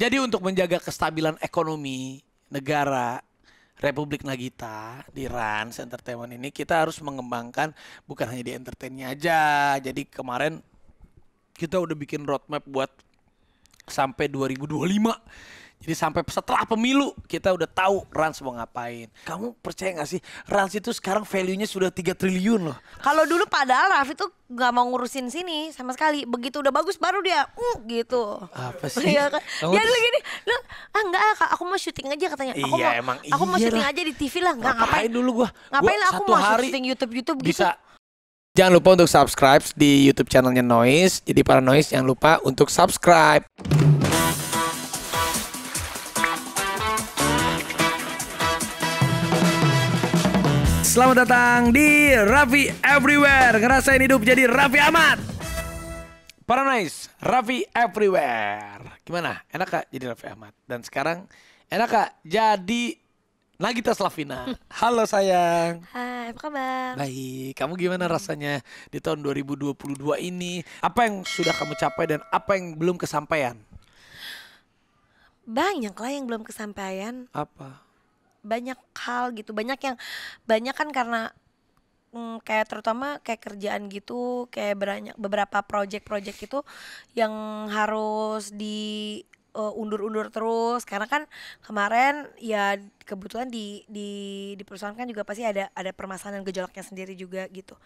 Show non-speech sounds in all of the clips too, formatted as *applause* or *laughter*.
Jadi untuk menjaga kestabilan ekonomi negara Republik Nagita di Rans Entertainment ini kita harus mengembangkan bukan hanya di entertainnya aja. Jadi kemarin kita udah bikin roadmap buat sampai 2025 jadi sampai setelah pemilu kita udah tahu Rans mau ngapain. Kamu percaya gak sih Rans itu sekarang value-nya sudah 3 triliun loh. Kalau dulu padahal Raffi tuh gak mau ngurusin sini sama sekali. Begitu udah bagus baru dia uh gitu. Apa *laughs* sih? Iya kan? Dia lagi nih, lu ah enggak ah, aku mau syuting aja katanya. Aku iya, mau, emang aku iya mau syuting lah. aja di TV lah. Enggak ngapain, ngapain dulu gua. Ngapain gua aku mau syuting YouTube-YouTube gitu. Bisa Jangan lupa untuk subscribe di YouTube channelnya Noise. Jadi para Noise jangan lupa untuk subscribe. Selamat datang di Raffi Everywhere. Ngerasain hidup jadi Raffi Ahmad. Para nice, Raffi Everywhere. Gimana? Enak kak jadi Raffi Ahmad? Dan sekarang enak kak jadi Nagita Slavina. *laughs* Halo sayang. Hai, apa kabar? Baik. Kamu gimana rasanya di tahun 2022 ini? Apa yang sudah kamu capai dan apa yang belum kesampaian? Banyak lah yang belum kesampaian. Apa? banyak hal gitu banyak yang banyak kan karena mm, kayak terutama kayak kerjaan gitu kayak banyak beberapa project-project itu yang harus di eh, undur-undur uh, terus karena kan kemarin ya kebetulan di di di perusahaan kan juga pasti ada ada permasalahan gejolaknya sendiri juga gitu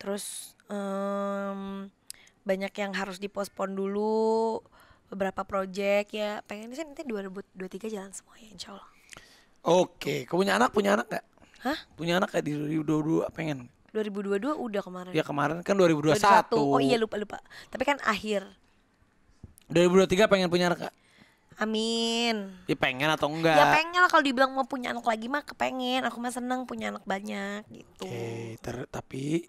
terus um, banyak yang harus dipospon dulu beberapa project ya pengen sih nanti 2023 jalan semua ya insyaallah Oke, kamu punya anak punya anak nggak? Hah? Punya anak kayak di 2022 pengen? 2022 udah kemarin. Ya kemarin kan 2021. 2021. Oh iya lupa lupa. Tapi kan akhir. 2023 pengen punya anak gak? Amin. Ya pengen atau enggak? Ya pengen lah kalau dibilang mau punya anak lagi mah kepengen. Aku mah seneng punya anak banyak gitu. Oke, ter tapi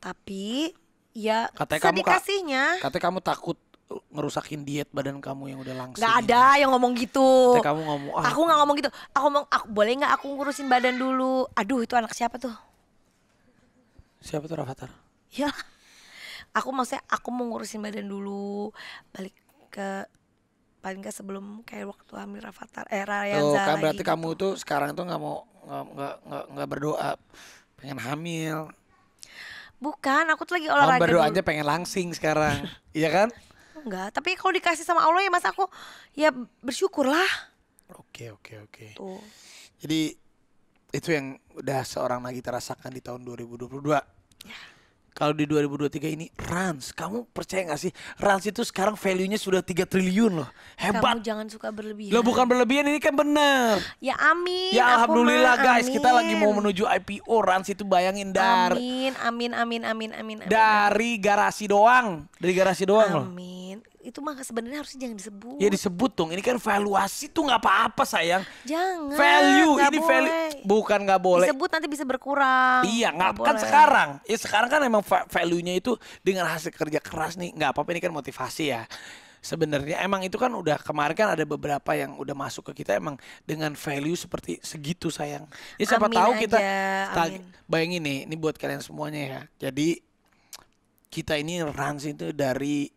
tapi ya Katanya kamu Ka katanya kamu takut ngerusakin diet badan kamu yang udah langsing. Gak ada gitu. yang ngomong gitu. Tapi kamu ngomong. Ah, aku nggak ngomong gitu. Aku ngomong, aku, boleh nggak aku ngurusin badan dulu? Aduh itu anak siapa tuh? Siapa tuh Rafathar? Ya, aku maksudnya aku mau ngurusin badan dulu. Balik ke paling nggak sebelum kayak waktu hamil Rafathar era eh, yang Oh, Kan berarti gitu. kamu tuh sekarang tuh nggak mau nggak nggak nggak berdoa pengen hamil. Bukan, aku tuh lagi olahraga. Kamu berdoanya pengen langsing sekarang, *laughs* iya kan? enggak tapi kalau dikasih sama Allah ya mas aku ya bersyukurlah oke oke oke Tuh. jadi itu yang udah seorang lagi terasakan di tahun 2022 ya. kalau di 2023 ini Rans kamu percaya gak sih Rans itu sekarang value-nya sudah 3 triliun loh hebat kamu jangan suka berlebihan lo bukan berlebihan ini kan bener ya amin ya alhamdulillah aku guys amin. kita lagi mau menuju IPO Rans itu bayangin dar amin amin amin amin amin, dari garasi doang dari garasi doang amin. loh itu mah sebenarnya harusnya jangan disebut. Ya disebut dong. Ini kan valuasi tuh nggak apa-apa sayang. Jangan. Value gak ini boleh. value bukan nggak boleh. Disebut nanti bisa berkurang. Iya nggak kan boleh. sekarang. Ya sekarang kan emang value-nya itu dengan hasil kerja keras nih nggak apa-apa ini kan motivasi ya sebenarnya emang itu kan udah kemarin kan ada beberapa yang udah masuk ke kita emang dengan value seperti segitu sayang. Ya siapa amin tahu aja, kita amin. bayangin nih, ini buat kalian semuanya ya. Jadi kita ini runs itu dari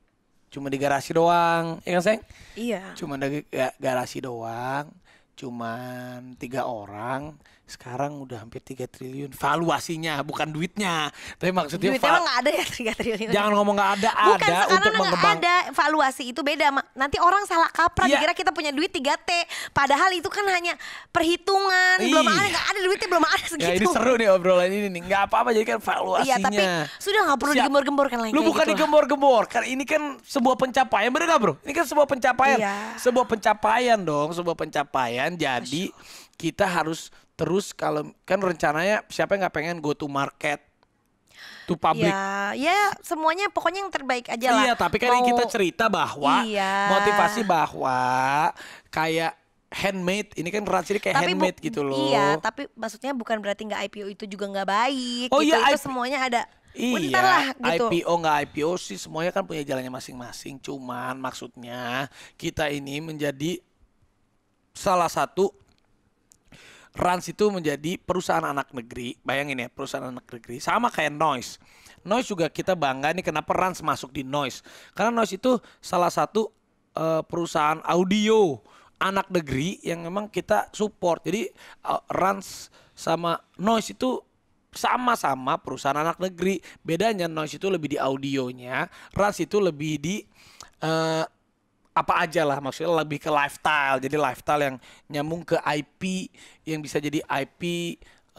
cuma di garasi doang, ya kan Seng? Iya. Cuma di garasi doang cuman tiga orang sekarang udah hampir tiga triliun valuasinya bukan duitnya tapi maksudnya duitnya emang ada ya *laughs* tiga triliun jangan ngomong gak ada bukan, ada untuk mengembang ada valuasi itu beda nanti orang salah kaprah ya. dikira kita punya duit tiga t padahal itu kan hanya perhitungan Ih. belum ada nggak ada duitnya belum ada ya, segitu ya, ini seru nih obrolan ini nih nggak apa apa jadi kan valuasinya iya tapi sudah nggak perlu digembor-gemborkan lagi lu bukan gitu digembor kan ini kan sebuah pencapaian bener gak bro ini kan sebuah pencapaian ya. sebuah pencapaian dong sebuah pencapaian kan jadi kita harus terus kalau kan rencananya siapa yang nggak pengen go to market to public. Ya, ya semuanya pokoknya yang terbaik aja lah. Iya, tapi kan Mau... kita cerita bahwa iya. motivasi bahwa kayak handmade ini kan rasanya kayak tapi handmade gitu loh. Iya, tapi maksudnya bukan berarti nggak IPO itu juga nggak baik. Oh iya, gitu. iya, itu semuanya ada. Iya, lah, gitu. IPO nggak IPO sih semuanya kan punya jalannya masing-masing. Cuman maksudnya kita ini menjadi salah satu Rans itu menjadi perusahaan anak negeri. Bayangin ya, perusahaan anak negeri. Sama kayak Noise. Noise juga kita bangga nih kenapa Rans masuk di Noise. Karena Noise itu salah satu uh, perusahaan audio anak negeri yang memang kita support. Jadi uh, Rans sama Noise itu sama-sama perusahaan anak negeri. Bedanya Noise itu lebih di audionya, Rans itu lebih di uh, apa aja lah maksudnya lebih ke lifestyle jadi lifestyle yang nyambung ke IP yang bisa jadi IP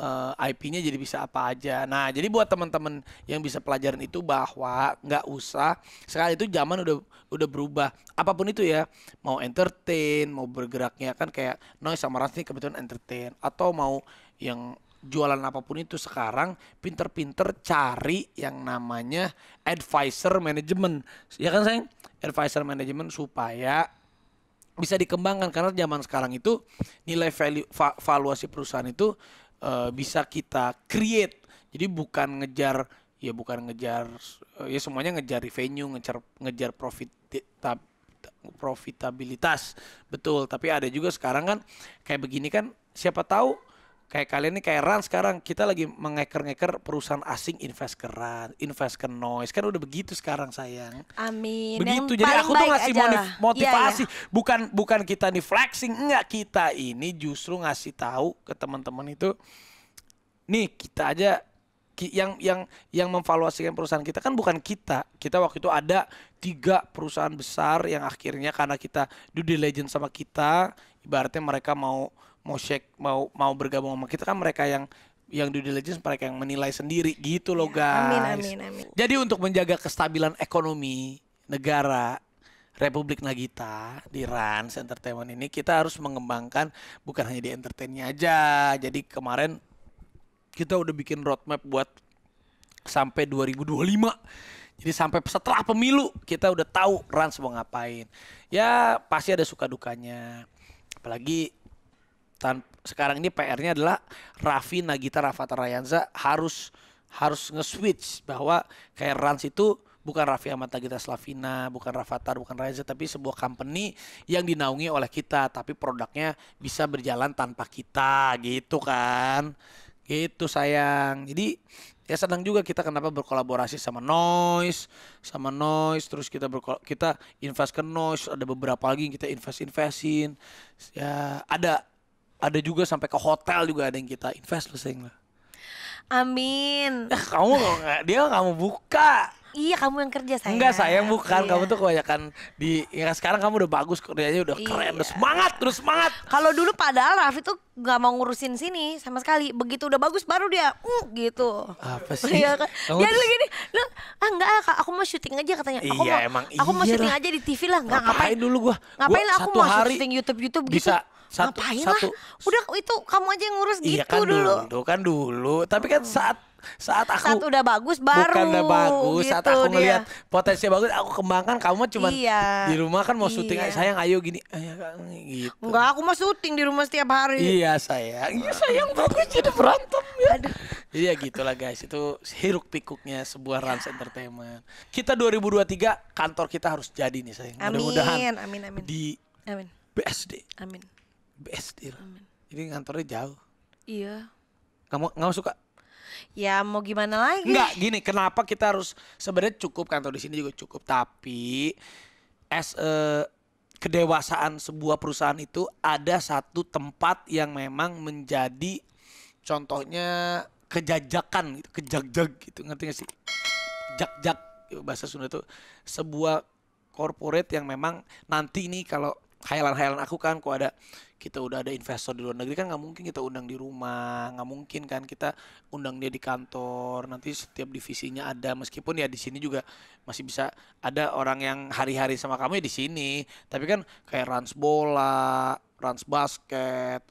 uh, eh, IP-nya jadi bisa apa aja nah jadi buat teman-teman yang bisa pelajaran itu bahwa nggak usah sekarang itu zaman udah udah berubah apapun itu ya mau entertain mau bergeraknya kan kayak noise sama Rans kebetulan entertain atau mau yang jualan apapun itu sekarang pinter-pinter cari yang namanya advisor management ya kan sayang advisor management supaya bisa dikembangkan karena zaman sekarang itu nilai value, va valuasi perusahaan itu uh, bisa kita create jadi bukan ngejar ya bukan ngejar eh, ya semuanya ngejar revenue ngejar ngejar profit tapi profitabilitas betul tapi ada juga sekarang kan kayak begini kan siapa tahu kayak kalian ini kayak Ran sekarang kita lagi mengeker-ngeker perusahaan asing invest ke Ran, invest ke Noise kan udah begitu sekarang sayang. Amin. Begitu Yang jadi aku tuh ngasih ajalah. Iya, iya. motivasi, bukan bukan kita nih flexing, enggak kita ini justru ngasih tahu ke teman-teman itu nih kita aja yang yang yang memvaluasikan perusahaan kita kan bukan kita. Kita waktu itu ada tiga perusahaan besar yang akhirnya karena kita due diligence sama kita, ibaratnya mereka mau mau shake mau mau bergabung sama kita kan mereka yang yang due diligence mereka yang menilai sendiri gitu loh iya, guys. Amin amin amin. Jadi untuk menjaga kestabilan ekonomi negara Republik Nagita di Rans Entertainment ini kita harus mengembangkan bukan hanya di entertainnya aja. Jadi kemarin kita udah bikin roadmap buat sampai 2025. Jadi sampai setelah pemilu kita udah tahu Rans mau ngapain. Ya pasti ada suka dukanya. Apalagi tanpa, sekarang ini PR-nya adalah Raffi Nagita Rafata Rayanza harus harus nge-switch bahwa kayak Rans itu bukan Raffi Ahmad Nagita Slavina, bukan Rafathar, bukan Rayanza, tapi sebuah company yang dinaungi oleh kita, tapi produknya bisa berjalan tanpa kita, gitu kan? Gitu sayang. Jadi ya senang juga kita kenapa berkolaborasi sama Noise, sama Noise, terus kita berkol kita invest ke Noise, ada beberapa lagi yang kita invest investin. Ya ada ada juga sampai ke hotel juga ada yang kita invest loh, sayang lah Amin. *laughs* Eh, kamu dia kamu buka. Iya kamu yang kerja saya. Enggak sayang bukan iya. Kamu tuh kebanyakan di ya sekarang kamu udah bagus kerjanya udah iya. keren Udah semangat terus semangat Kalau dulu padahal Raffi tuh nggak mau ngurusin sini sama sekali Begitu udah bagus baru dia uh, gitu Apa *laughs* sih? Iya kan Dia lagi gini lu, ah enggak ah, aku mau syuting aja katanya aku Iya mau, emang Aku iya mau syuting lah. aja di TV lah Nggak Ngapain, ngapain dulu gua Ngapain gua aku mau hari syuting Youtube-Youtube gitu Bisa satu, Ngapain satu, lah? Udah itu kamu aja yang ngurus iya gitu kan dulu. dulu. Kan dulu, tapi kan saat saat aku saat udah bagus baru bukan udah bagus gitu saat aku melihat potensi bagus aku kembangkan kamu cuma iya, di rumah kan mau iya. syuting sayang ayo gini eh, ya kan, gitu enggak aku mau syuting di rumah setiap hari iya sayang iya sayang bagus jadi berantem ya Aduh. iya gitulah guys itu hiruk pikuknya sebuah iya. Rans Entertainment kita 2023 kantor kita harus jadi nih sayang mudah-mudahan amin amin di amin BSD amin best deal. Amin. Jadi kantornya jauh. Iya. Kamu nggak suka? Ya mau gimana lagi? Enggak gini, kenapa kita harus sebenarnya cukup kantor di sini juga cukup, tapi as a, kedewasaan sebuah perusahaan itu ada satu tempat yang memang menjadi contohnya kejajakan gitu, kejajak gitu, ngerti gak sih? Jajak bahasa Sunda itu sebuah corporate yang memang nanti ini kalau khayalan-khayalan aku kan kok ada kita udah ada investor di luar negeri kan nggak mungkin kita undang di rumah nggak mungkin kan kita undang dia di kantor nanti setiap divisinya ada meskipun ya di sini juga masih bisa ada orang yang hari-hari sama kamu ya di sini tapi kan kayak runs bola runs basket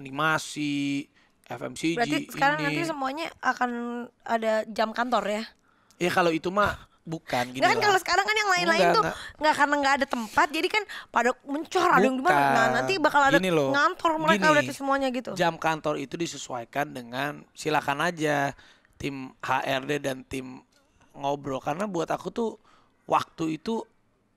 animasi FMCG Berarti sekarang ini. nanti semuanya akan ada jam kantor ya? Ya kalau itu mah bukan gini. kan kalau sekarang kan yang lain-lain tuh nggak karena nggak ada tempat jadi kan pada mencor ada yang di Nah, nanti bakal ada gini loh, ngantor mereka udah semuanya gitu. Jam kantor itu disesuaikan dengan silakan aja tim HRD dan tim ngobrol karena buat aku tuh waktu itu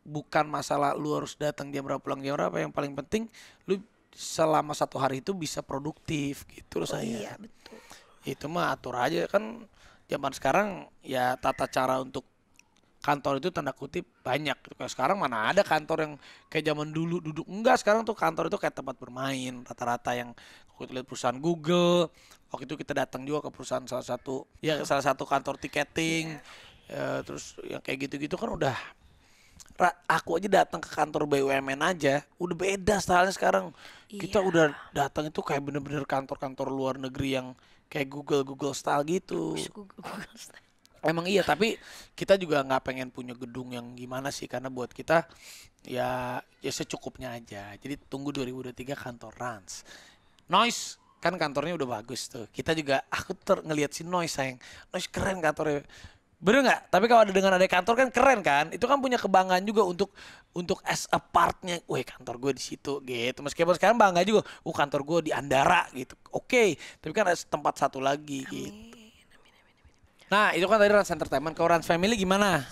bukan masalah lu harus datang jam berapa pulang jam berapa yang paling penting lu selama satu hari itu bisa produktif gitu loh oh, Iya, betul. Itu mah atur aja kan zaman sekarang ya tata cara untuk kantor itu tanda kutip banyak kayak sekarang mana ada kantor yang kayak zaman dulu duduk enggak sekarang tuh kantor itu kayak tempat bermain rata-rata yang kita lihat perusahaan Google waktu itu kita datang juga ke perusahaan salah satu ya salah satu kantor tiketing yeah. ya, eh, terus yang kayak gitu-gitu kan udah aku aja datang ke kantor BUMN aja udah beda stylenya sekarang kita iya. udah datang itu kayak bener-bener kantor-kantor luar negeri yang kayak Google Google style gitu Google, Google style Emang iya, tapi kita juga nggak pengen punya gedung yang gimana sih karena buat kita ya ya secukupnya aja. Jadi tunggu 2023 kantor Rans. Noise kan kantornya udah bagus tuh. Kita juga aku ter ngelihat si Noise sayang. Noise keren kantornya. Bener nggak? Tapi kalau ada dengan ada kantor kan keren kan? Itu kan punya kebanggaan juga untuk untuk as a partnya. Wih kantor gue di situ gitu. Meskipun sekarang bangga juga. Uh kantor gue di Andara gitu. Oke. Okay. Tapi kan ada tempat satu lagi Amin. Gitu. Nah, itu kan tadi Rans Entertainment. Kalau Rans Family gimana?